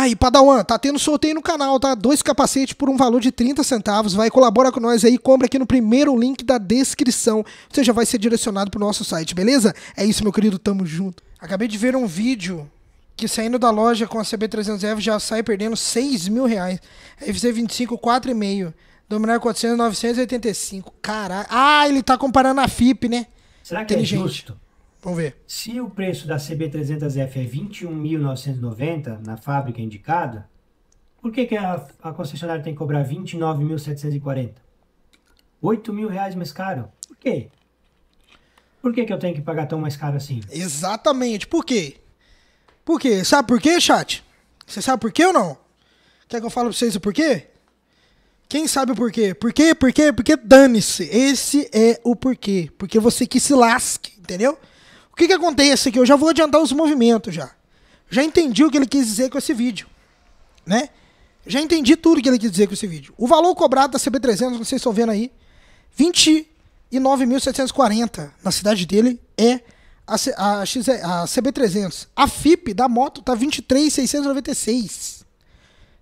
Aí, Padawan, tá tendo sorteio no canal, tá? Dois capacetes por um valor de 30 centavos. Vai, colabora com nós aí, compra aqui no primeiro link da descrição. Você já vai ser direcionado pro nosso site, beleza? É isso, meu querido, tamo junto. Acabei de ver um vídeo que saindo da loja com a CB300F já sai perdendo 6 mil reais. FZ25, 4,5. Dominar 400, 985. Caralho. Ah, ele tá comparando a FIP, né? Será que é justo? Vamos ver. Se o preço da CB300F é 21.990 na fábrica indicada, por que, que a, a concessionária tem que cobrar 29.740? 8 mil reais mais caro? Por quê? Por que, que eu tenho que pagar tão mais caro assim? Exatamente. Por quê? Por quê? Sabe por quê, chat? Você sabe por quê ou não? Quer que eu fale pra vocês o porquê? Quem sabe o porquê? Por quê? Por quê? Porque dane-se. Esse é o porquê. Porque você que se lasque, entendeu? que, que acontece aqui? Eu já vou adiantar os movimentos já. Já entendi o que ele quis dizer com esse vídeo. Né? Já entendi tudo que ele quis dizer com esse vídeo. O valor cobrado da CB300, vocês estão vendo aí, 29.740 na cidade dele é a, a, a, CB300. A FIP da moto tá 23.696.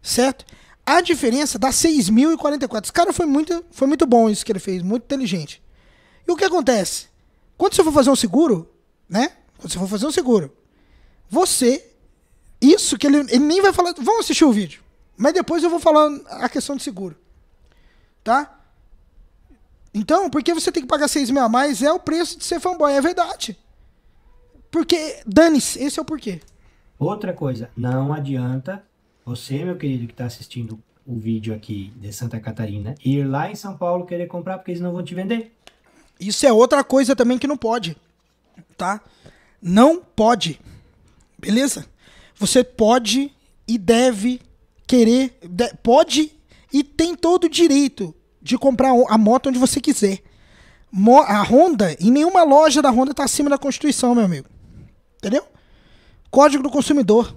Certo? A diferença dá 6.044. Esse cara foi muito, foi muito bom isso que ele fez, muito inteligente. E o que acontece? Quando você for fazer um seguro, né? Quando você for fazer um seguro. Você, isso que ele, ele nem vai falar, vão assistir o vídeo. Mas depois eu vou falar a questão de seguro. Tá? Então, por que você tem que pagar 6 mil a mais? É o preço de ser fanboy, é verdade. Porque, dane-se, esse é o porquê. Outra coisa, não adianta você, meu querido, que está assistindo o vídeo aqui de Santa Catarina, ir lá em São Paulo querer comprar porque eles não vão te vender. Isso é outra coisa também que não pode tá? Não pode. Beleza? Você pode e deve querer, de, pode e tem todo o direito de comprar a moto onde você quiser. Mo, a Honda, em nenhuma loja da Honda está acima da Constituição, meu amigo. Entendeu? Código do consumidor.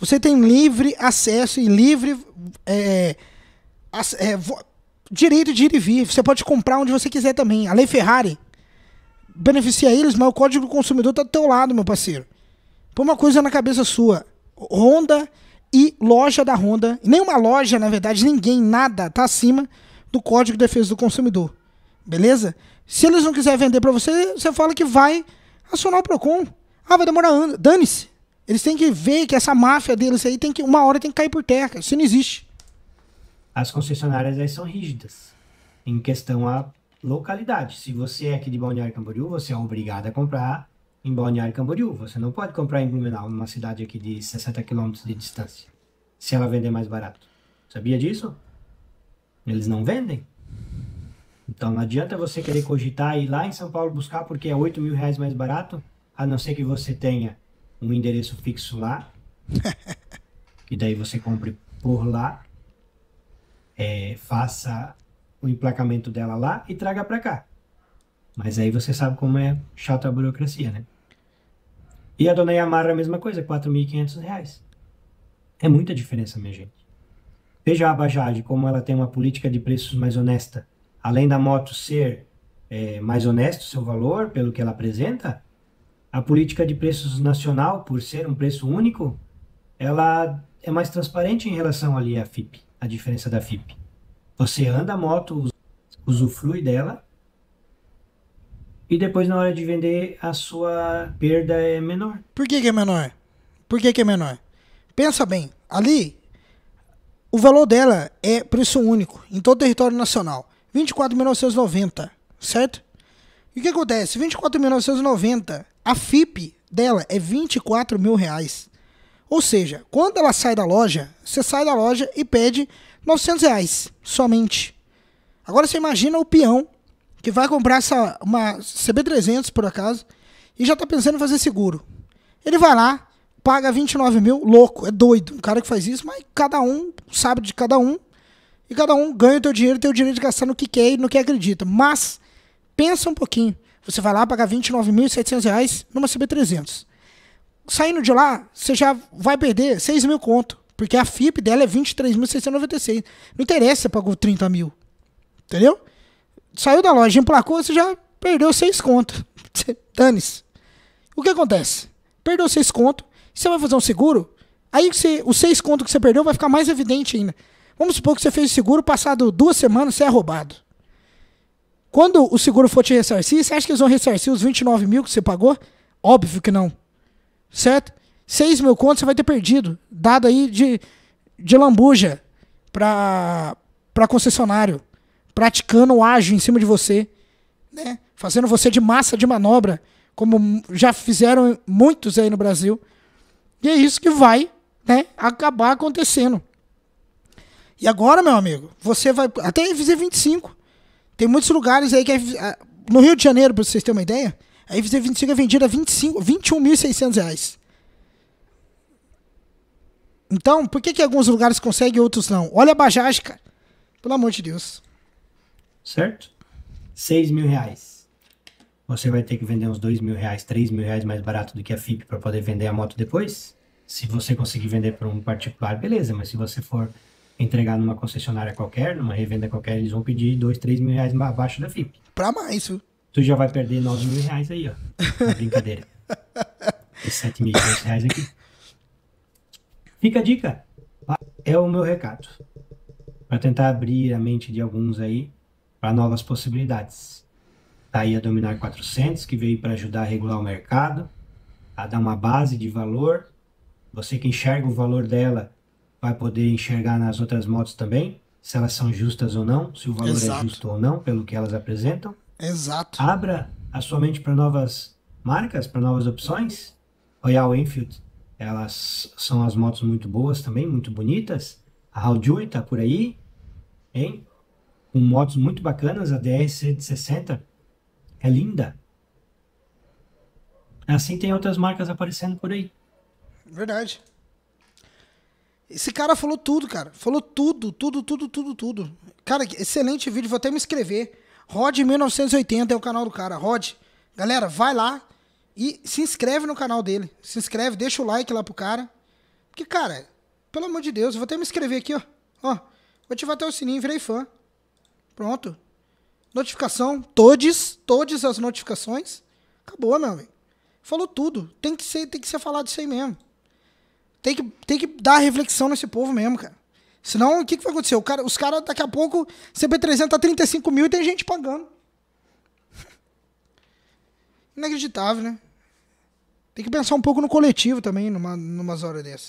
Você tem livre acesso e livre é, é, direito de ir e vir. Você pode comprar onde você quiser também. A Lei Ferrari beneficia eles, mas o código do consumidor está do teu lado, meu parceiro. Põe uma coisa na cabeça sua. Honda e loja da Honda. Nenhuma loja, na verdade, ninguém, nada, está acima do Código de Defesa do Consumidor. Beleza? Se eles não quiserem vender para você, você fala que vai acionar o PROCON. Ah, vai demorar anos. Dane-se. Eles têm que ver que essa máfia deles aí tem que uma hora tem que cair por terra. Isso não existe. As concessionárias aí são rígidas em questão a localidade. Se você é aqui de Balneário Camboriú, você é obrigado a comprar em Balneário Camboriú. Você não pode comprar em Blumenau, numa cidade aqui de 60 quilômetros de distância, se ela vender mais barato. Sabia disso? Eles não vendem. Então não adianta você querer cogitar ir lá em São Paulo buscar porque é 8 mil reais mais barato, a não ser que você tenha um endereço fixo lá. e daí você compre por lá, é, faça o emplacamento dela lá e traga para cá. Mas aí você sabe como é chata a burocracia, né? E a dona Yamara a mesma coisa, R$ 4.500. É muita diferença, minha gente. Veja a Bajaj, como ela tem uma política de preços mais honesta. Além da moto ser é, mais honesto seu valor, pelo que ela apresenta, a política de preços nacional, por ser um preço único, ela é mais transparente em relação ali à FIP, a diferença da FIP. Você anda a moto, usufrui dela, e depois na hora de vender a sua perda é menor. Por que, que é menor? Por que, que é menor? Pensa bem, ali o valor dela é preço único em todo o território nacional, 24.990, certo? E o que acontece? 24.990, a FIP dela é R$ mil reais. Ou seja, quando ela sai da loja, você sai da loja e pede 900 reais somente. Agora você imagina o peão que vai comprar essa, uma CB300 por acaso e já está pensando em fazer seguro. Ele vai lá, paga 29 mil, louco, é doido. Um cara que faz isso, mas cada um sabe de cada um e cada um ganha o teu dinheiro, tem o direito de gastar no que quer e no que acredita. Mas pensa um pouquinho. Você vai lá pagar 29.700 reais numa CB300. Saindo de lá, você já vai perder 6 mil conto porque a FIP dela é 23.696. Não interessa, você pagou 30 mil. Entendeu? Saiu da loja, emplacou, você já perdeu 6 conto. Dane-se. O que acontece? Perdeu 6 conto, você vai fazer um seguro, aí você, os 6 conto que você perdeu vai ficar mais evidente ainda. Vamos supor que você fez o seguro, passado duas semanas, você é roubado. Quando o seguro for te ressarcir, você acha que eles vão ressarcir os 29 mil que você pagou? Óbvio que não. Certo? 6 mil contos você vai ter perdido, dado aí de, de lambuja para concessionário, praticando o ágio em cima de você, né? fazendo você de massa de manobra, como já fizeram muitos aí no Brasil. E é isso que vai né, acabar acontecendo. E agora, meu amigo, você vai até FZ25. Tem muitos lugares aí que é, no Rio de Janeiro, para vocês terem uma ideia, a FZ25 é vendida a 25, 21.600 reais. Então, por que, que alguns lugares conseguem e outros não? Olha a Bajaj, cara. Pelo amor de Deus. Certo? 6 mil reais. Você vai ter que vender uns 2 mil reais, 3 mil reais mais barato do que a FIP para poder vender a moto depois? Se você conseguir vender para um particular, beleza. Mas se você for entregar numa concessionária qualquer, numa revenda qualquer, eles vão pedir 2, 3 mil reais abaixo da FIP. Para mais, viu? Tu já vai perder 9 mil reais aí, ó. Na brincadeira. e 7 mil reais aqui. Fica a dica. É o meu recado. Para tentar abrir a mente de alguns aí para novas possibilidades. Está aí a Dominar 400, que veio para ajudar a regular o mercado, a dar uma base de valor. Você que enxerga o valor dela vai poder enxergar nas outras motos também, se elas são justas ou não, se o valor é Exato. é justo ou não, pelo que elas apresentam. Exato. Abra a sua mente para novas marcas, para novas opções. Royal Enfield elas são as motos muito boas também, muito bonitas. A Haldui tá por aí, hein? Com motos muito bacanas, a DR-160 é linda. Assim tem outras marcas aparecendo por aí. Verdade. Esse cara falou tudo, cara. Falou tudo, tudo, tudo, tudo, tudo. Cara, excelente vídeo. Vou até me inscrever. Rod 1980 é o canal do cara. Rod, galera, vai lá. E se inscreve no canal dele. Se inscreve, deixa o like lá pro cara. Porque, cara, pelo amor de Deus, eu vou até me inscrever aqui, ó. Ó, vou ativar até o sininho, virei fã. Pronto. Notificação, todes, todas as notificações. Acabou, meu amigo. Falou tudo. Tem que ser, tem que ser falado isso aí mesmo. Tem que, tem que dar reflexão nesse povo mesmo, cara. Senão, o que, que vai acontecer? Cara, os caras, daqui a pouco, CP300 tá 35 mil e tem gente pagando. Inacreditável, né? Tem que pensar um pouco no coletivo também, numa, numas horas dessas.